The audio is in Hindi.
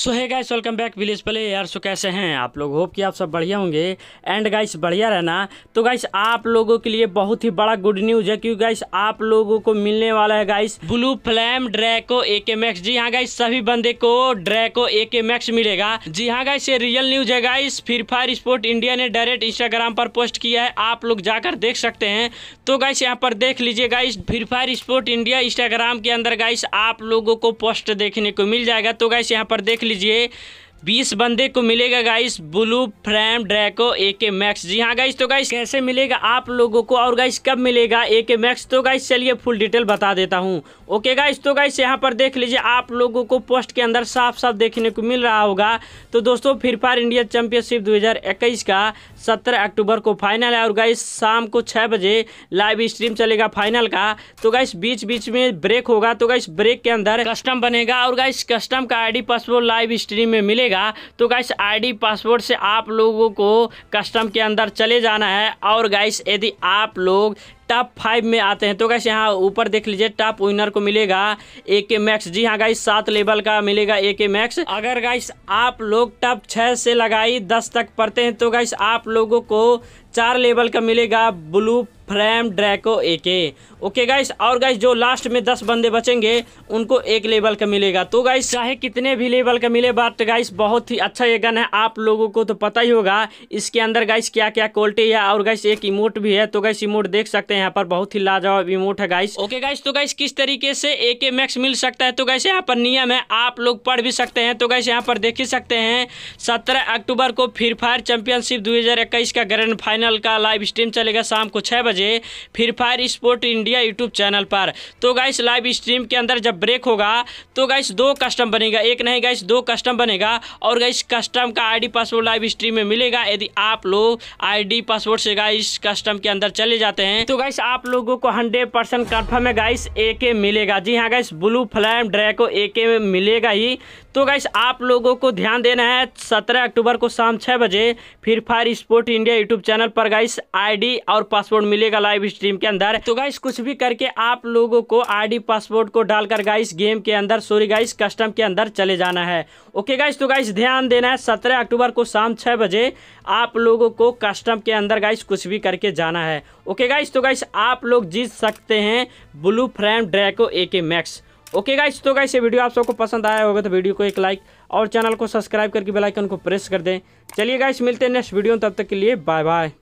सो है guys welcome back village play यार सो कैसे हैं आप लोग होप कि आप सब बढ़िया होंगे एंड गाइस बढ़िया रहना तो गाइस आप लोगों के लिए बहुत ही बड़ा गुड न्यूज है क्योंकि गाइस आप लोगों को मिलने वाला है guys blue flame Draco A K max जी हाँ गाइस सभी बंदे को ड्रैको ए के मैक्स मिलेगा जी हाँ गाइस ये रियल न्यूज है guys free fire sport India ने डायरेक्ट इंस्टाग्राम पर पोस्ट किया है आप लोग जाकर देख सकते हैं तो गाइस यहाँ पर देख लीजिए guys free fire sport India Instagram के अंदर गाइस आप लोगों को पोस्ट देखने को मिल जाएगा तो गाइस यहाँ पर देख देख लीजिए बीस बंदे को मिलेगा guys blue frame Draco A K max जी हाँ गाइस तो गाइस कैसे मिलेगा आप लोगों को और गाइस कब मिलेगा ए के मैक्स तो गाइस चलिए फुल डिटेल बता देता हूँ ओके गाइस तो गाइस यहाँ पर देख लीजिए आप लोगों को पोस्ट के अंदर साफ साफ देखने को मिल रहा होगा तो दोस्तों फिर फायर इंडिया चैंपियनशिप दो का सत्रह अक्टूबर को फाइनल है और गाइस शाम को छः बजे लाइव स्ट्रीम चलेगा फाइनल का तो गाइस बीच बीच में ब्रेक होगा तो गाइस ब्रेक के अंदर कस्टम बनेगा और गाइस कस्टम का I D password live stream में मिलेगा रहेगा तो गाइस आईडी पासवर्ड से आप लोगों को कस्टम के अंदर चले जाना है और गाइस यदि आप लोग टॉप फाइव में आते हैं तो गैस यहाँ ऊपर देख लीजिए टॉप विनर को मिलेगा ए के मैक्स जी हाँ गाइस सात लेवल का मिलेगा ए के मैक्स अगर गाइस आप लोग टॉप छः से लगाई दस तक पढ़ते हैं तो गाइस आप लोगों को चार लेवल का मिलेगा blue flame Draco K okay guys और गाइस जो लास्ट में दस बंदे बचेंगे उनको एक लेवल का मिलेगा तो गाइस चाहे कितने भी लेवल का मिले बट गाइस बहुत ही अच्छा ये गन है आप लोगों को तो पता ही होगा इसके अंदर गाइस क्या क्या क्वालिटी है और गाइस एक इमोट भी है तो गाइस इमोट देख सकते हैं यहाँ पर बहुत ही लाजवाब इमोट है गाइस ओके गाइस तो गाइस किस तरीके से एक मैक्स मिल सकता है तो गाइस यहाँ पर नियम है आप लोग पढ़ भी सकते हैं तो गाइस यहाँ पर देख ही सकते हैं सत्रह अक्टूबर को फ्री फायर चैंपियनशिप दो का ग्रैंड फाइनल का लाइव स्ट्रीम चलेगा शाम को छह बजे फिर fire sport India YouTube channel पर तो गाइस लाइव स्ट्रीम के अंदर जब ब्रेक होगा तो गाइस दो कस्टम बनेगा एक नहीं गाइस दो कस्टम बनेगा और गाइस कस्टम का आईडी पासवर्ड लाइव स्ट्रीम में मिलेगा यदि आप लोग आईडी पासवर्ड से गाइस कस्टम के अंदर चले जाते हैं तो गाइस आप लोगों को हंड्रेड परसेंट कन्फर्म है गाइस ए मिलेगा जी हाँ guys blue flame Draco A K मिलेगा ही तो गाइस आप लोगों को ध्यान देना है सत्रह अक्टूबर को शाम छह बजे फिर fire sport India YouTube channel पर गाइस आईडी और पासवर्ड मिले मिलेगा लाइव स्ट्रीम के अंदर तो गाइस कुछ भी करके आप लोगों को आईडी पासवर्ड को डालकर गाइस गेम के अंदर सॉरी गाइस कस्टम के अंदर चले जाना है ओके गाइस तो गाइस ध्यान देना है सत्रह अक्टूबर को शाम छह बजे आप लोगों को कस्टम के अंदर गाइस कुछ भी करके जाना है ओके गाइस तो गाइस आप लोग जीत सकते हैं blue frame Draco A K max okay guys तो गाइस ये वीडियो आप सबको पसंद आया होगा तो वीडियो को एक लाइक और चैनल को सब्सक्राइब करके बेल आइकन को प्रेस कर दें चलिए गाइस मिलते हैं नेक्स्ट वीडियो तब तक के लिए बाय बाय